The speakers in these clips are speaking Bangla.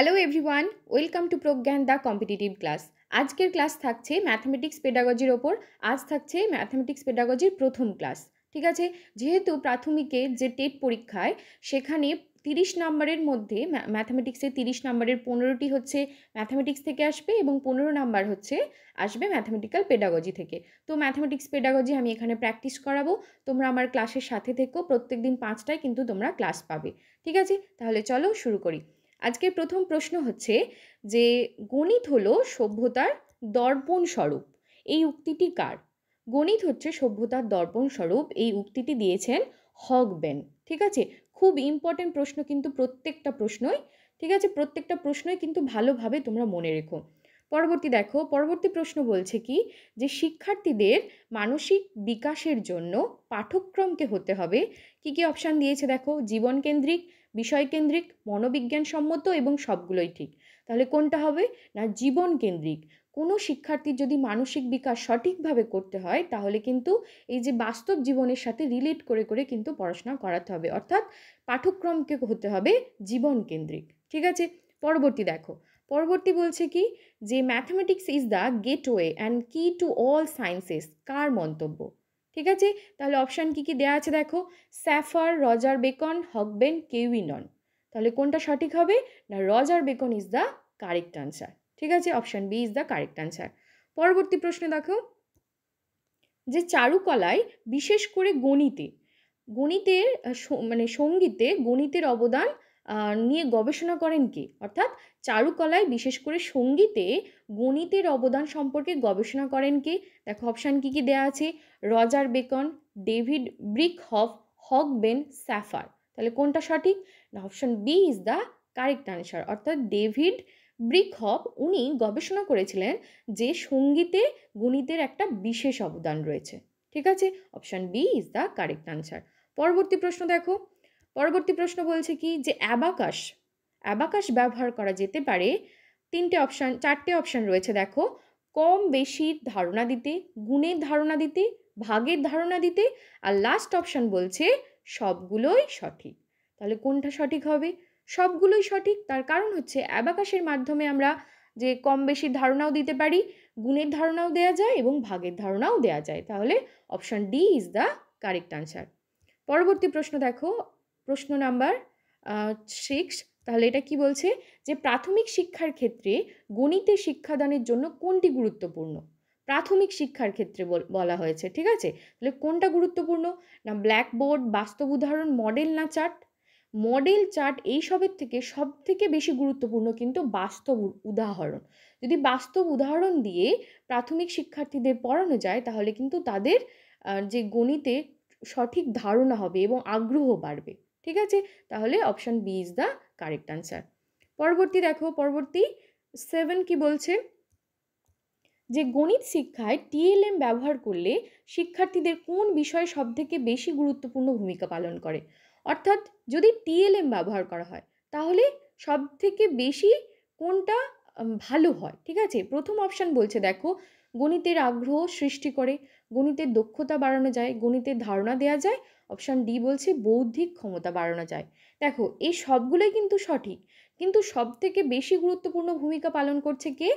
hello everyone welcome to Pragyan the competitive class আজকের ক্লাস থাকছে ম্যাথামেটিক্স পেডাগজির ওপর আজ থাকছে ম্যাথমেটিক্স পেডাগজির প্রথম ক্লাস ঠিক আছে যেহেতু প্রাথমিকে যে টেট পরীক্ষায় সেখানে তিরিশ নম্বরের মধ্যে ম্যাথামেটিক্সে তিরিশ নম্বরের পনেরোটি হচ্ছে ম্যাথামেটিক্স থেকে আসবে এবং পনেরো নাম্বার হচ্ছে আসবে ম্যাথামেটিক্যাল পেডাগজি থেকে তো ম্যাথামেটিক্স পেডাগজি আমি এখানে প্র্যাকটিস করাবো তোমরা আমার ক্লাসের সাথে থেকেও প্রত্যেক দিন পাঁচটায় কিন্তু তোমরা ক্লাস পাবে ঠিক আছে তাহলে চলো শুরু করি আজকের প্রথম প্রশ্ন হচ্ছে যে গণিত হলো সভ্যতার দর্পণ স্বরূপ এই উক্তিটি কার গণিত হচ্ছে সভ্যতার দর্পণ স্বরূপ এই উক্তিটি দিয়েছেন হকবেন ঠিক আছে খুব ইম্পর্টেন্ট প্রশ্ন কিন্তু প্রত্যেকটা প্রশ্নই ঠিক আছে প্রত্যেকটা প্রশ্নই কিন্তু ভালোভাবে তোমরা মনে রেখো পরবর্তী দেখো পরবর্তী প্রশ্ন বলছে কি যে শিক্ষার্থীদের মানসিক বিকাশের জন্য পাঠ্যক্রমকে হতে হবে কি কি অপশান দিয়েছে দেখো জীবনকেন্দ্রিক বিষয়কেন্দ্রিক মনোবিজ্ঞানসম্মত এবং সবগুলোই ঠিক তাহলে কোনটা হবে না জীবন কেন্দ্রিক কোনো শিক্ষার্থীর যদি মানসিক বিকাশ সঠিকভাবে করতে হয় তাহলে কিন্তু এই যে বাস্তব জীবনের সাথে রিলেট করে করে কিন্তু পড়াশোনা করাতে হবে অর্থাৎ পাঠ্যক্রমকে হতে হবে জীবন কেন্দ্রিক ঠিক আছে পরবর্তী দেখো পরবর্তী বলছে কি যে mathematics is the gateway and key to all sciences কার মন্তব্য ঠিক আছে তাহলে অপশান কী কী দেওয়া আছে দেখো স্যাফার রজার বেকন হকবেন কেউই নন তাহলে কোনটা সঠিক হবে না Roger Bacon is the correct answer ঠিক আছে option B is the correct answer পরবর্তী প্রশ্ন দেখো যে চারুকলায় বিশেষ করে গণিতে গণিতের মানে সঙ্গীতে গণিতের অবদান নিয়ে গবেষণা করেন কে অর্থাৎ চারুকলায় বিশেষ করে সঙ্গীতে গণিতের অবদান সম্পর্কে গবেষণা করেন কে দেখো অপশান কী কী দেওয়া আছে রজার বেকন ডেভিড ব্রিক হক হকবেন স্যাফার তাহলে কোনটা সঠিক না option B is the correct answer অর্থাৎ ডেভিড ব্রিক ব্রিকহপ উনি গবেষণা করেছিলেন যে সঙ্গীতে গণিতের একটা বিশেষ অবদান রয়েছে ঠিক আছে option B is the correct answer পরবর্তী প্রশ্ন দেখো পরবর্তী প্রশ্ন বলছে কি যে অ্যাবাকাশ অ্যাবাকাশ ব্যবহার করা যেতে পারে তিনটে অপশান চারটে অপশান রয়েছে দেখো কম বেশির ধারণা দিতে গুণের ধারণা দিতে ভাগের ধারণা দিতে আর লাস্ট অপশান বলছে সবগুলোই সঠিক তাহলে কোনটা সঠিক হবে সবগুলোই সঠিক তার কারণ হচ্ছে অ্যাবাকাশের মাধ্যমে আমরা যে কম বেশির ধারণাও দিতে পারি গুণের ধারণাও দেয়া যায় এবং ভাগের ধারণাও দেয়া যায় তাহলে option D is the correct answer পরবর্তী প্রশ্ন দেখো প্রশ্ন নাম্বার সিক্স তাহলে এটা কি বলছে যে প্রাথমিক শিক্ষার ক্ষেত্রে গণিতে শিক্ষাদানের জন্য কোনটি গুরুত্বপূর্ণ প্রাথমিক শিক্ষার ক্ষেত্রে বলা হয়েছে ঠিক আছে তাহলে কোনটা গুরুত্বপূর্ণ না ব্ল্যাকবোর্ড বাস্তব উদাহরণ মডেল না চার্ট মডেল চার্ট এইসবের থেকে সব থেকে বেশি গুরুত্বপূর্ণ কিন্তু বাস্তব উদাহরণ যদি বাস্তব উদাহরণ দিয়ে প্রাথমিক শিক্ষার্থীদের পড়ানো যায় তাহলে কিন্তু তাদের যে গণিতে সঠিক ধারণা হবে এবং আগ্রহ বাড়বে ঠিক আছে তাহলে option B is the correct answer পরবর্তী দেখো পরবর্তী সেভেন কি বলছে যে গণিত শিক্ষায় টিএলএম ব্যবহার করলে শিক্ষার্থীদের কোন বিষয়ে সবথেকে বেশি গুরুত্বপূর্ণ ভূমিকা পালন করে অর্থাৎ যদি টিএলএম ব্যবহার করা হয় তাহলে সবথেকে বেশি কোনটা ভালো হয় ঠিক আছে প্রথম অপশান বলছে দেখো গণিতের আগ্রহ সৃষ্টি করে গণিতের দক্ষতা বাড়ানো যায় গণিতের ধারণা দেওয়া যায় অপশান ডি বলছে বৌদ্ধিক ক্ষমতা বাড়ানো যায় দেখো এই সবগুলোই কিন্তু সঠিক কিন্তু সব থেকে বেশি গুরুত্বপূর্ণ ভূমিকা পালন করছে কে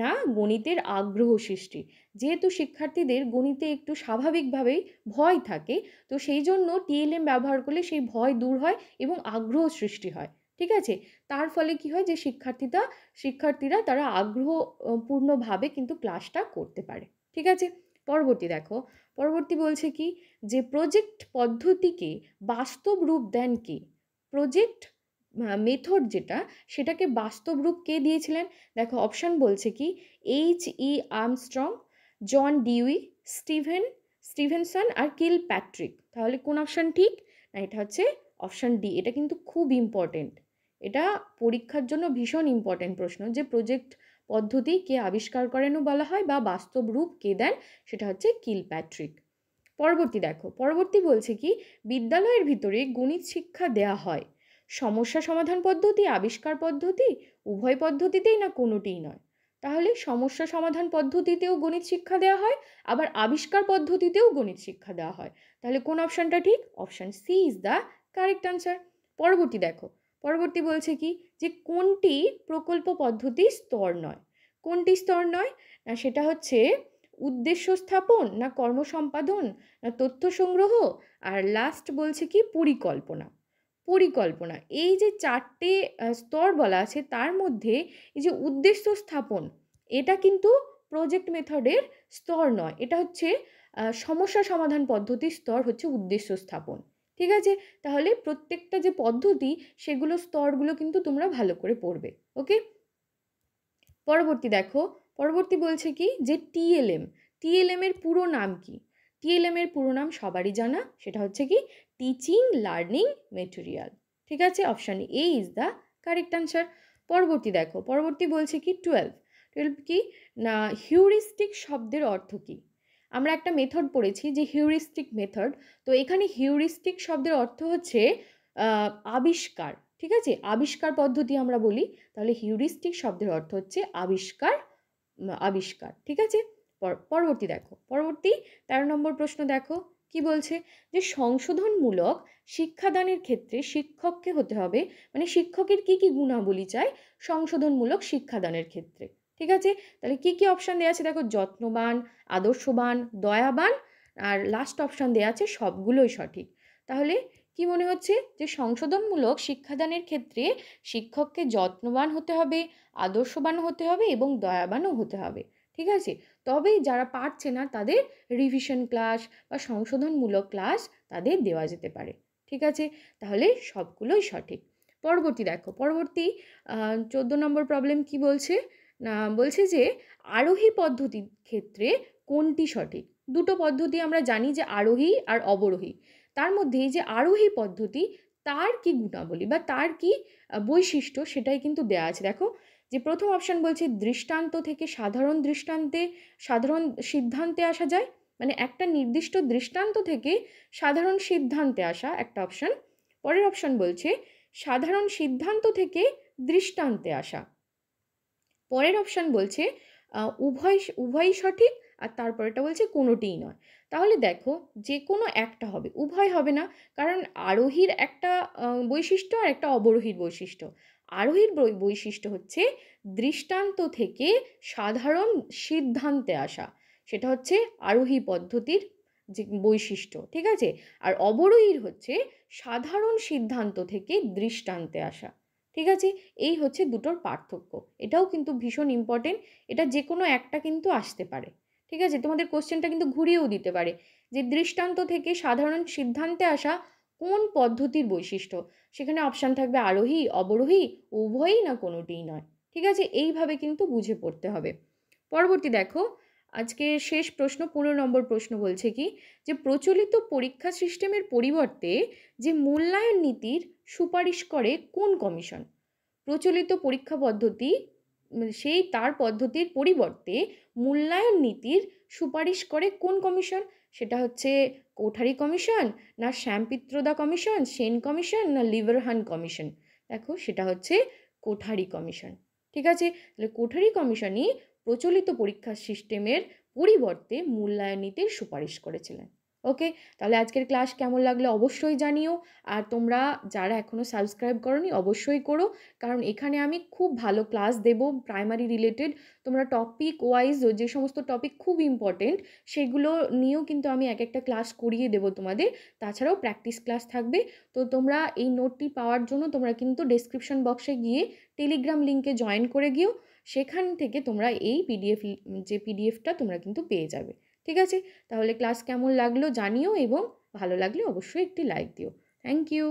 না গণিতের আগ্রহ সৃষ্টি যেহেতু শিক্ষার্থীদের গণিতে একটু স্বাভাবিকভাবেই ভয় থাকে তো সেই জন্য টিএলএম ব্যবহার করলে সেই ভয় দূর হয় এবং আগ্রহ সৃষ্টি হয় ঠিক আছে তার ফলে কি হয় যে শিক্ষার্থীরা শিক্ষার্থীরা তারা আগ্রহপূর্ণভাবে কিন্তু ক্লাসটা করতে পারে ঠিক আছে পরবর্তী দেখো পরবর্তী বলছে কি যে প্রজেক্ট পদ্ধতিকে বাস্তব রূপ দেন কে প্রজেক্ট মেথড যেটা সেটাকে বাস্তব রূপ কে দিয়েছিলেন দেখো অপশান বলছে কি H E Armstrong John Dewey Steven Stevenson আর কিল প্যাট্রিক তাহলে কোন অপশান ঠিক না এটা হচ্ছে অপশান ডি এটা কিন্তু খুব ইম্পর্টেন্ট এটা পরীক্ষার জন্য ভীষণ ইম্পর্টেন্ট প্রশ্ন যে প্রজেক্ট পদ্ধতি কে আবিষ্কার করেনও বলা হয় বা বাস্তব রূপ কে দেন সেটা হচ্ছে কিল প্যাট্রিক পরবর্তী দেখো পরবর্তী বলছে কি বিদ্যালয়ের ভিতরে গণিত শিক্ষা দেয়া হয় সমস্যা সমাধান পদ্ধতি আবিষ্কার পদ্ধতি উভয় পদ্ধতিতেই না কোনোটিই নয় তাহলে সমস্যা সমাধান পদ্ধতিতেও গণিত শিক্ষা দেওয়া হয় আবার আবিষ্কার পদ্ধতিতেও গণিত শিক্ষা দেওয়া হয় তাহলে কোন অপশানটা ঠিক option C is the correct answer পরবর্তী দেখো পরবর্তী বলছে কি যে কোনটি প্রকল্প পদ্ধতি স্তর নয় কোনটি স্তর নয় না সেটা হচ্ছে উদ্দেশ্য স্থাপন না কর্ম সম্পাদন না তথ্য সংগ্রহ আর লাস্ট বলছে কি পরিকল্পনা পরিকল্পনা এই যে চারটে স্তর বলা আছে তার মধ্যে এই যে উদ্দেশ্য স্থাপন এটা কিন্তু প্রজেক্ট মেথডের স্তর নয় এটা হচ্ছে সমস্যা সমাধান পদ্ধতির স্তর হচ্ছে উদ্দেশ্য স্থাপন ঠিক আছে তাহলে প্রত্যেকটা যে পদ্ধতি সেগুলো স্তরগুলো কিন্তু তোমরা ভালো করে পড়বে ওকে পরবর্তী দেখো পরবর্তী বলছে কি যে টিএলএম টিএলএমের পুরো নাম কি টিএলএমের পুরো নাম সবারই জানা সেটা হচ্ছে কি টিচিং লার্নিং মেটেরিয়াল ঠিক আছে option A is the correct answer পরবর্তী দেখো পরবর্তী বলছে কি টুয়েলভ টুয়েলভ কি না হিউরিস্টিক শব্দের অর্থ কী আমরা একটা মেথড পড়েছি যে হিউরিস্টিক মেথড তো এখানে হিউরিস্টিক শব্দের অর্থ হচ্ছে আবিষ্কার ঠিক আছে আবিষ্কার পদ্ধতি আমরা বলি তাহলে হিউরিস্টিক শব্দের অর্থ হচ্ছে আবিষ্কার আবিষ্কার ঠিক আছে পরবর্তী দেখো পরবর্তী তেরো নম্বর প্রশ্ন দেখো কি বলছে যে সংশোধনমূলক শিক্ষাদানের ক্ষেত্রে শিক্ষককে হতে হবে মানে শিক্ষকের কি কি গুণাবলী চাই সংশোধনমূলক শিক্ষাদানের ক্ষেত্রে ঠিক আছে তাহলে কি কি অপশান দেওয়া আছে দেখো যত্নবান আদর্শবান দয়াবান আর লাস্ট অপশান দেওয়া আছে সবগুলোই সঠিক তাহলে কি মনে হচ্ছে যে সংশোধনমূলক শিক্ষাদানের ক্ষেত্রে শিক্ষককে যত্নবান হতে হবে আদর্শবানও হতে হবে এবং দয়াবানও হতে হবে ঠিক আছে তবে যারা পারছে না তাদের রিভিশন ক্লাস বা সংশোধনমূলক ক্লাস তাদের দেওয়া যেতে পারে ঠিক আছে তাহলে সবগুলোই সঠিক পরবর্তী দেখো পরবর্তী চোদ্দো নম্বর প্রবলেম কি বলছে বলছে যে আরোহী পদ্ধতির ক্ষেত্রে কোনটি সঠিক দুটো পদ্ধতি আমরা জানি যে আরোহী আর অবরোহী তার মধ্যে যে আরোহী পদ্ধতি তার কি গুণাবলী বা তার কি বৈশিষ্ট্য সেটাই কিন্তু দেওয়া আছে দেখো যে প্রথম অপশান বলছে দৃষ্টান্ত থেকে সাধারণ দৃষ্টান্তে সাধারণ সিদ্ধান্তে আসা যায় মানে একটা নির্দিষ্ট দৃষ্টান্ত থেকে সাধারণ সিদ্ধান্তে আসা একটা অপশান পরের অপশান বলছে সাধারণ সিদ্ধান্ত থেকে দৃষ্টান্তে আসা পরের অপশান বলছে উভয় উভয়ই সঠিক আর তারপরেটা বলছে কোনোটিই নয় তাহলে দেখো যে কোনো একটা হবে উভয় হবে না কারণ আরোহীর একটা বৈশিষ্ট্য আর একটা অবরোহীর বৈশিষ্ট্য আরোহীর বৈশিষ্ট্য হচ্ছে দৃষ্টান্ত থেকে সাধারণ সিদ্ধান্তে আসা সেটা হচ্ছে আরোহী পদ্ধতির যে বৈশিষ্ট্য ঠিক আছে আর অবরোহীর হচ্ছে সাধারণ সিদ্ধান্ত থেকে দৃষ্টান্তে আসা ঠিক আছে এই হচ্ছে দুটোর পার্থক্য এটাও কিন্তু ভীষণ ইম্পর্টেন্ট এটা যে কোনো একটা কিন্তু আসতে পারে ঠিক আছে তোমাদের কোশ্চেনটা কিন্তু ঘুরিয়েও দিতে পারে যে দৃষ্টান্ত থেকে সাধারণ সিদ্ধান্তে আসা কোন পদ্ধতির বৈশিষ্ট্য সেখানে অপশান থাকবে আরোহী অবরোহী উভয়ই না কোনোটিই নয় ঠিক আছে এইভাবে কিন্তু বুঝে পড়তে হবে পরবর্তী দেখো আজকে শেষ প্রশ্ন পনেরো নম্বর প্রশ্ন বলছে কি যে প্রচলিত পরীক্ষা সিস্টেমের পরিবর্তে যে মূল্যায়ন নীতির সুপারিশ করে কোন কমিশন প্রচলিত পরীক্ষা পদ্ধতি সেই তার পদ্ধতির পরিবর্তে মূল্যায়ন নীতির সুপারিশ করে কোন কমিশন সেটা হচ্ছে কোঠারি কমিশন না শ্যামপিত্রদা কমিশন সেন কমিশন না লিভারহান কমিশন দেখো সেটা হচ্ছে কোঠারি কমিশন ঠিক আছে তাহলে কোঠারি কমিশনই প্রচলিত পরীক্ষা সিস্টেমের পরিবর্তে মূল্যায়ন নীতির সুপারিশ করেছিলেন ওকে তাহলে আজকের ক্লাস কেমন লাগলো অবশ্যই জানিও আর তোমরা যারা এখনও সাবস্ক্রাইব করনি অবশ্যই করো কারণ এখানে আমি খুব ভালো ক্লাস দেব প্রাইমারি রিলেটেড তোমরা টপিক ওয়াইজ যে সমস্ত টপিক খুব ইম্পর্টেন্ট সেগুলো নিয়েও কিন্তু আমি এক একটা ক্লাস করিয়ে দেব তোমাদের তাছাড়াও প্র্যাকটিস ক্লাস থাকবে তো তোমরা এই নোটটি পাওয়ার জন্য তোমরা কিন্তু ডেসক্রিপশন বক্সে গিয়ে টেলিগ্রাম লিঙ্কে জয়েন করে গিয়েও সেখান থেকে তোমরা এই পিডিএফ যে পিডিএফটা তোমরা কিন্তু পেয়ে যাবে ঠিক আছে তাহলে ক্লাস কেমন লাগলো জানিও এবং ভালো লাগলে অবশ্যই একটি লাইক দিও থ্যাংক ইউ